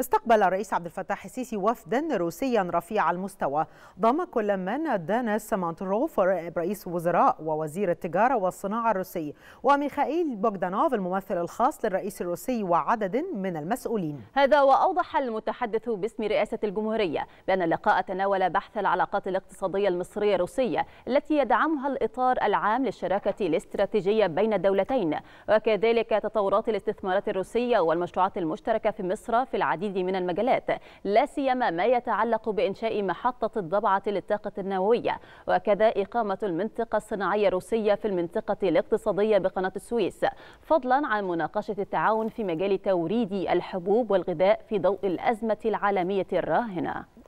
استقبل الرئيس عبد الفتاح السيسي وفدا روسيا رفيع المستوى ضم كل من دانس مانتروف رئيس وزراء ووزير التجارة والصناعة الروسي وميخائيل بوغدانوف الممثل الخاص للرئيس الروسي وعدد من المسؤولين هذا وأوضح المتحدث باسم رئاسة الجمهورية بأن اللقاء تناول بحث العلاقات الاقتصادية المصرية الروسية التي يدعمها الإطار العام للشراكة الاستراتيجية بين الدولتين وكذلك تطورات الاستثمارات الروسية والمشروعات المشتركة في مصر في العديد العديد من المجالات لا سيما ما يتعلق بإنشاء محطة الضبعة للطاقة النووية وكذا إقامة المنطقة الصناعية الروسية في المنطقة الاقتصادية بقناة السويس فضلا عن مناقشة التعاون في مجال توريد الحبوب والغذاء في ضوء الأزمة العالمية الراهنة